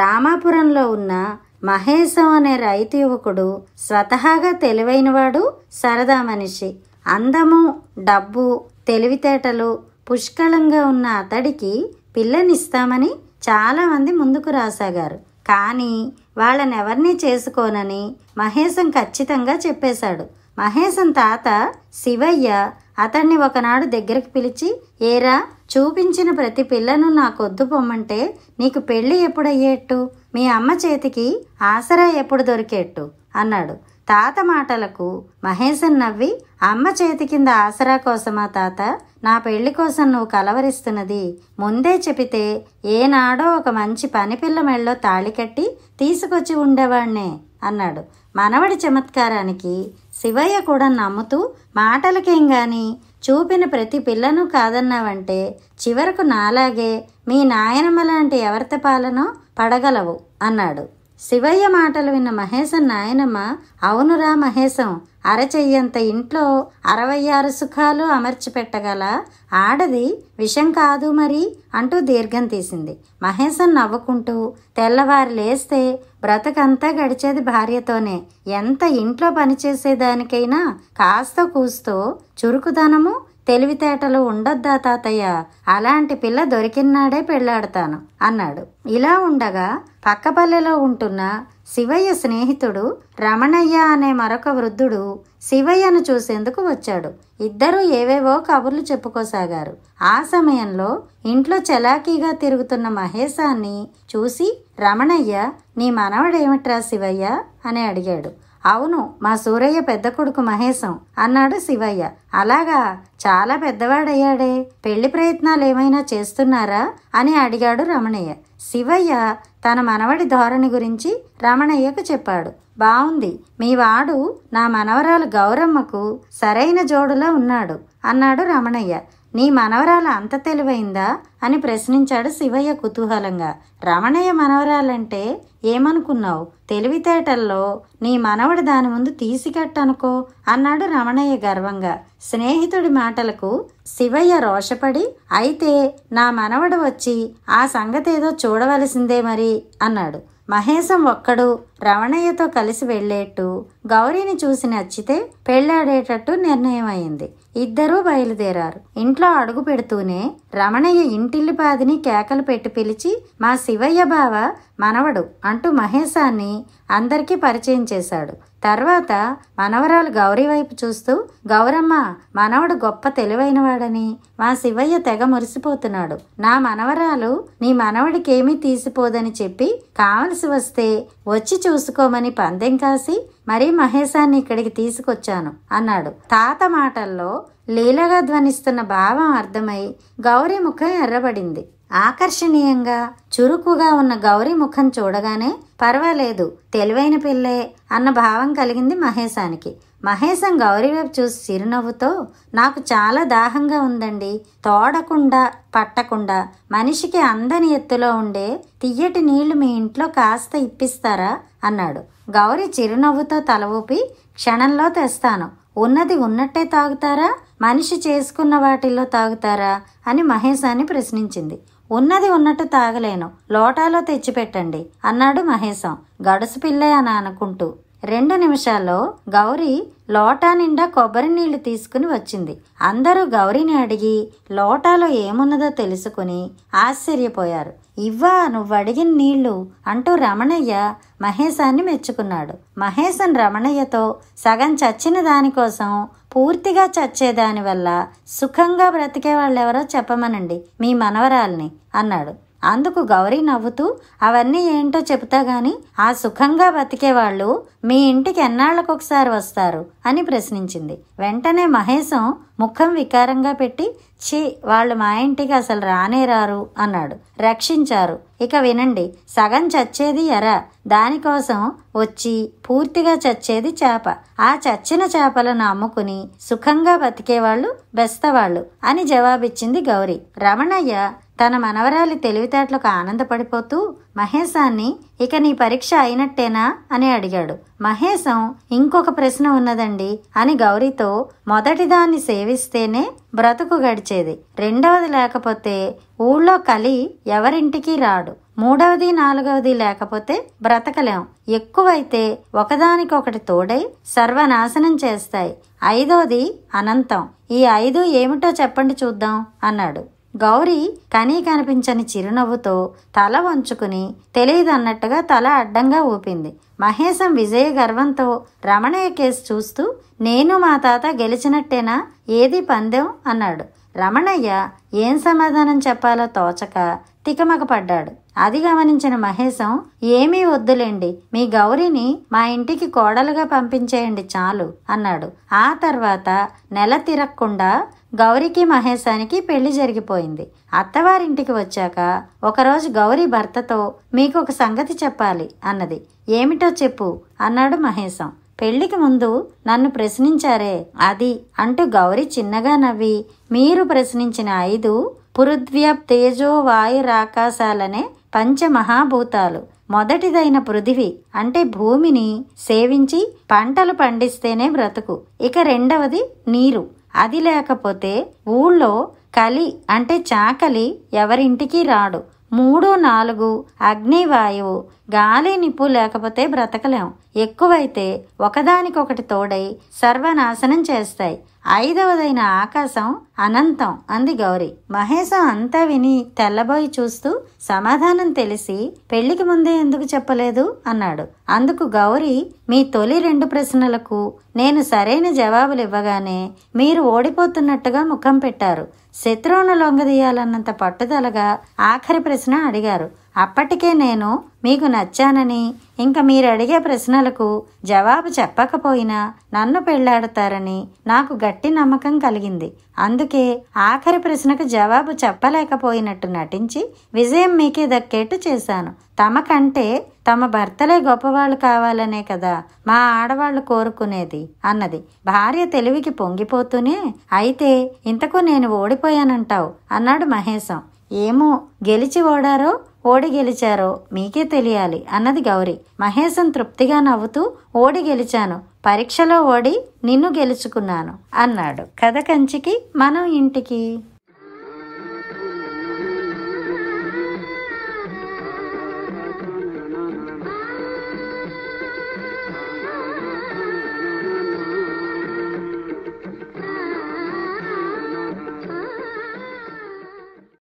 రామాపురంలో ఉన్న మహేశం అనే రైతు యువకుడు స్వతహాగా తెలివైనవాడు సరదా మనిషి అందము డబ్బు తెలివితేటలు పుష్కలంగా ఉన్న అతడికి పిల్లనిస్తామని చాలామంది ముందుకు రాసాగారు కానీ వాళ్ళనెవర్నీ చేసుకోనని మహేశం ఖచ్చితంగా చెప్పేశాడు మహేశం తాత శివయ్య అతన్ని ఒకనాడు దగ్గరికి పిలిచి ఏరా చూపించిన ప్రతి పిల్లను నాకొద్దు పొమ్మంటే నీకు పెళ్ళి ఎప్పుడయ్యేట్టు మీ అమ్మ చేతికి ఆసరా ఎప్పుడు దొరికేట్టు అన్నాడు తాత మాటలకు మహేశన్ నవ్వి అమ్మ చేతి కింద ఆసరా కోసమా తాత నా పెళ్లి కోసం నువ్వు కలవరిస్తున్నది ముందే చెబితే ఏనాడో ఒక మంచి పనిపిల్ల మెళ్ళో తాళి కట్టి తీసుకొచ్చి ఉండేవాణ్ణే అన్నాడు మనవడి చమత్కారానికి శివయ్య కూడా నమ్ముతూ మాటలకేం గాని చూపిన ప్రతి పిల్లను కాదన్నావంటే చివరకు నాలాగే మీ నాయనమ్మ లాంటి ఎవరిత పాలనో పడగలవు అన్నాడు శివయ్య మాటలు విన్న మహేశం నాయనమ్మ అవునురా మహేశం అరచెయ్యంత ఇంట్లో అరవై ఆరు సుఖాలు అమర్చిపెట్టగల ఆడది విషం కాదు మరి అంటూ దీర్ఘం తీసింది మహేశం నవ్వుకుంటూ తెల్లవారు లేస్తే బ్రతకంతా గడిచేది భార్యతోనే ఎంత ఇంట్లో పనిచేసేదానికైనా కాస్త కూస్తో చురుకుదనము తెలివితేటలు ఉండొద్దా తాతయ్య అలాంటి పిల్ల దొరికినాడే పెళ్ళాడతాను అన్నాడు ఇలా ఉండగా పక్కపల్లెలో ఉంటున్న శివయ్య స్నేహితుడు రమణయ్య అనే మరొక వృద్ధుడు శివయ్యను చూసేందుకు వచ్చాడు ఇద్దరూ ఏవేవో కబుర్లు చెప్పుకోసాగారు ఆ సమయంలో ఇంట్లో చలాకీగా తిరుగుతున్న మహేశాన్ని చూసి రమణయ్య నీ మనవడేమిట్రా శివయ్య అని అడిగాడు అవును మా సూరయ్య పెద్ద కొడుకు మహేశం అన్నాడు శివయ్య అలాగా చాలా పెద్దవాడయ్యాడే పెళ్లి ప్రయత్నాలు ఏమైనా చేస్తున్నారా అని అడిగాడు రమణయ్య శివయ్య తన మనవడి ధోరణి గురించి రమణయ్యకు చెప్పాడు బావుంది మీ వాడు నా మనవరాలు గౌరమ్మకు సరైన జోడులా ఉన్నాడు అన్నాడు రమణయ్య నీ మనవరాలు అంత తెలివైందా అని ప్రశ్నించాడు శివయ్య కుతూహలంగా రమణయ్య మనవరాలంటే ఏమనుకున్నావు తెలివితేటల్లో నీ మనవడు దాని ముందు తీసికట్టనుకో అన్నాడు రమణయ్య గర్వంగా స్నేహితుడి మాటలకు శివయ్య రోషపడి అయితే నా మనవడు వచ్చి ఆ సంగతేదో చూడవలసిందే మరి అన్నాడు మహేశం ఒక్కడు రమణయ్యతో కలిసి వెళ్లేట్టు గౌరీని చూసి నచ్చితే పెళ్లాడేటట్టు నిర్ణయం అయింది ఇద్దరూ బయలుదేరారు ఇంట్లో అడుగు పెడుతూనే రమణయ్య ఇంటిల్లిపాదిని కేకలు పెట్టి పిలిచి మా శివయ్య బావ మనవడు అంటూ మహేశాన్ని అందరికీ పరిచయం చేశాడు తర్వాత మనవరాలు గౌరీ వైపు చూస్తూ గౌరమ్మ మనవడు గొప్ప తెలివైనవాడని మా శివయ్య తెగ మురిసిపోతున్నాడు నా మనవరాలు నీ మనవడికేమీ తీసిపోదని చెప్పి కావలసి వస్తే వచ్చి చూ చూసుకోమని పందెం కాసి మరీ మహేశాన్ని ఇక్కడికి తీసుకొచ్చాను అన్నాడు తాత మాటల్లో లీలగా ధ్వనిస్తున్న భావం అర్థమై గౌరీ ముఖం ఎర్రబడింది ఆకర్షణీయంగా చురుకుగా ఉన్న గౌరీ ముఖం చూడగానే పర్వాలేదు తెలివైన పిల్లే అన్న భావం కలిగింది మహేశానికి మహేశం గౌరీ వైపు చూసి చిరునవ్వుతో నాకు చాలా దాహంగా ఉందండి తోడకుండా పట్టకుండా మనిషికి అందని ఎత్తులో ఉండే తియ్యటి నీళ్లు మీ ఇంట్లో కాస్త ఇప్పిస్తారా అన్నాడు గౌరీ చిరునవ్వుతో తల ఊపి క్షణంలో తెస్తాను ఉన్నది ఉన్నట్టే తాగుతారా మనిషి చేసుకున్న వాటిల్లో తాగుతారా అని మహేశాన్ని ప్రశ్నించింది ఉన్నది ఉన్నట్టు తాగలేను లోటాలో తెచ్చిపెట్టండి అన్నాడు మహేశం గడుసు పిల్లే అని అనుకుంటూ రెండు నిమిషాల్లో గౌరీ లోటా నిండా కొబ్బరి నీళ్లు తీసుకుని వచ్చింది అందరూ గౌరీని అడిగి లోటాలో ఏమున్నదో తెలుసుకుని ఆశ్చర్యపోయారు ఇవ్వా నువ్వు అడిగిన నీళ్లు అంటూ రమణయ్య మహేశాన్ని మెచ్చుకున్నాడు మహేశన్ రమణయ్యతో సగం చచ్చిన దానికోసం పూర్తిగా చచ్చేదానివల్ల సుఖంగా బ్రతికే వాళ్ళెవరో చెప్పమనండి మీ మనవరాల్ని అన్నాడు అందుకు గౌరీ నవ్వుతూ అవన్నీ ఏంటో చెబుతా గాని ఆ సుఖంగా బతికేవాళ్లు మీ ఇంటికి ఎన్నాళ్ళకొకసారి వస్తారు అని ప్రశ్నించింది వెంటనే మహేశం ముఖం వికారంగా పెట్టి ఛీ వాళ్ళు మా ఇంటికి అసలు రానే రారు అన్నాడు రక్షించారు ఇక వినండి సగం చచ్చేది ఎర దానికోసం వచ్చి పూర్తిగా చచ్చేది చేప ఆ చచ్చిన చేపలను అమ్ముకుని సుఖంగా బతికేవాళ్ళు బెస్తవాళ్ళు అని జవాబిచ్చింది గౌరీ రమణయ్య తన మనవరాలి తెలివితేటలకు ఆనందపడిపోతూ మహేశాన్ని ఇక నీ పరీక్ష అయినట్టేనా అని అడిగాడు మహేశం ఇంకొక ప్రశ్న ఉన్నదండి అని గౌరీతో మొదటిదాన్ని సేవిస్తేనే బ్రతుకు గడిచేది రెండవది లేకపోతే ఊళ్ళో కలి ఎవరింటికి రాడు మూడవది నాలుగవది లేకపోతే బ్రతకలేం ఎక్కువైతే ఒకదానికొకటి తోడై సర్వనాశనం చేస్తాయి ఐదవది అనంతం ఈ ఐదు ఏమిటో చెప్పండి చూద్దాం అన్నాడు గౌరీ కనీ కనిపించని చిరునవ్వుతో తల వంచుకుని తెలియదన్నట్టుగా తల అడ్డంగా ఊపింది మహేశం విజయ గర్వంతో రమణయ్య కేసు చూస్తూ నేను మా తాత గెలిచినట్టేనా ఏది పందెం అన్నాడు రమణయ్య ఏం సమాధానం చెప్పాలో తోచక తికమకపడ్డాడు అది గమనించిన మహేశం ఏమీ వద్దులేండి మీ గౌరీని మా ఇంటికి కోడలుగా పంపించేయండి చాలు అన్నాడు ఆ తర్వాత నెల తిరక్కుండా గౌరీకి మహేశానికి పెళ్లి జరిగిపోయింది అత్తవారింటికి వచ్చాక ఒకరోజు గౌరీ భర్తతో మీకు ఒక సంగతి చెప్పాలి అన్నది ఏమిటో చెప్పు అన్నాడు మహేశం పెళ్లికి ముందు నన్ను ప్రశ్నించారే అది అంటూ గౌరీ చిన్నగా నవ్వి మీరు ప్రశ్నించిన ఐదు పృథ్వ్యప్ తేజో వాయురాకాశాలనే పంచమహాభూతాలు మొదటిదైన పృథివి అంటే భూమిని సేవించి పంటలు పండిస్తేనే బ్రతుకు ఇక రెండవది నీరు అది లేకపోతే ఊళ్ళో కలి అంటే చాకలి ఎవరింటికి రాడు మూడు నాలుగు అగ్నివాయువు గాలి నిప్పు లేకపోతే బ్రతకలేం ఎక్కువైతే ఒకదానికొకటి తోడై సర్వనాశనం చేస్తాయి ఐదవదైన ఆకాశం అనంతం అంది గౌరీ మహేశం అంతా విని తెల్లబోయి చూస్తూ సమాధానం తెలిసి పెళ్లికి ముందే ఎందుకు చెప్పలేదు అన్నాడు అందుకు గౌరీ మీ తొలి రెండు ప్రశ్నలకు నేను సరైన జవాబులు ఇవ్వగానే మీరు ఓడిపోతున్నట్టుగా ముఖం పెట్టారు శత్రువును లొంగదీయాలన్నంత పట్టుదలగా ఆఖరి ప్రశ్న అడిగారు అప్పటికే నేను మీకు నచ్చానని ఇంక మీరు అడిగే ప్రశ్నలకు జవాబు చెప్పకపోయినా నన్ను పెళ్లాడతారని నాకు గట్టి నమ్మకం కలిగింది అందుకే ఆఖరి ప్రశ్నకు జవాబు చెప్పలేకపోయినట్టు నటించి విజయం మీకే దక్కేట్టు చేశాను తమ కంటే తమ భర్తలే గొప్పవాళ్ళు కావాలనే కదా మా ఆడవాళ్ళు కోరుకునేది అన్నది భార్య తెలివికి పొంగిపోతూనే అయితే ఇంతకు నేను ఓడిపోయానంటావు అన్నాడు మహేశం ఏమో గెలిచి ఓడారో ఓడి గెలిచారో మీకే తెలియాలి అన్నది గౌరీ మహేశం తృప్తిగా నవ్వుతూ ఓడి గెలిచాను పరీక్షలో ఓడి నిన్ను గెలుచుకున్నాను అన్నాడు కథ కంచికి మనం ఇంటికి